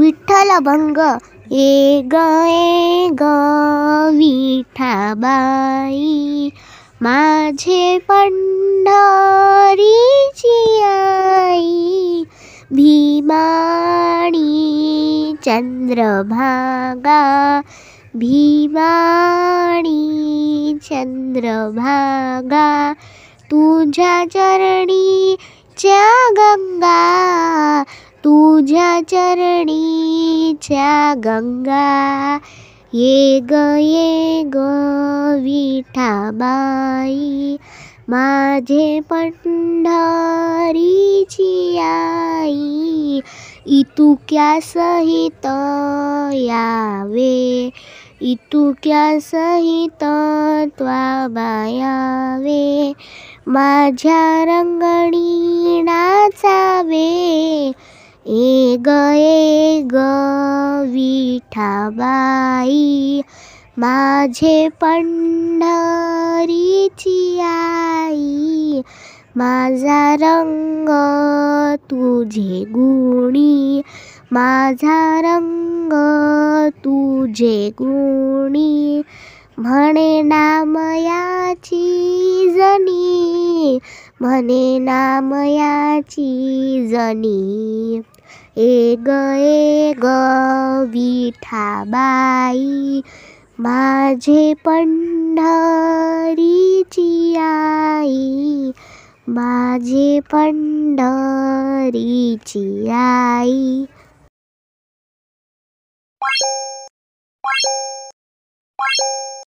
विठ्ठल भंग ये गए ग विठाबाई माझे पंढरीची आई भीमाणी चंद्रभागा भीमाणी चंद्रभागा तुझ्या चरणी च्या गंगा तुझ्या चरणीच्या गंगा ये ग ये ग विठाबाई माझे पंढरीची आई क्या सहित यावे इतुक्या सहित त्वा बायावे माझ्या रंग ए ग ए ग विठाबाई माझे पंढरीची आई माझा रंग तुझे गुणी माझा रंग तुझे गुणी म्हणे नामयाची जनी म्हणे नामयाची जनी એ ગયે ગીઠાબાઈ માજે પંઢરીચી આઈ માજે પંઢરીચી આઈ Thank you.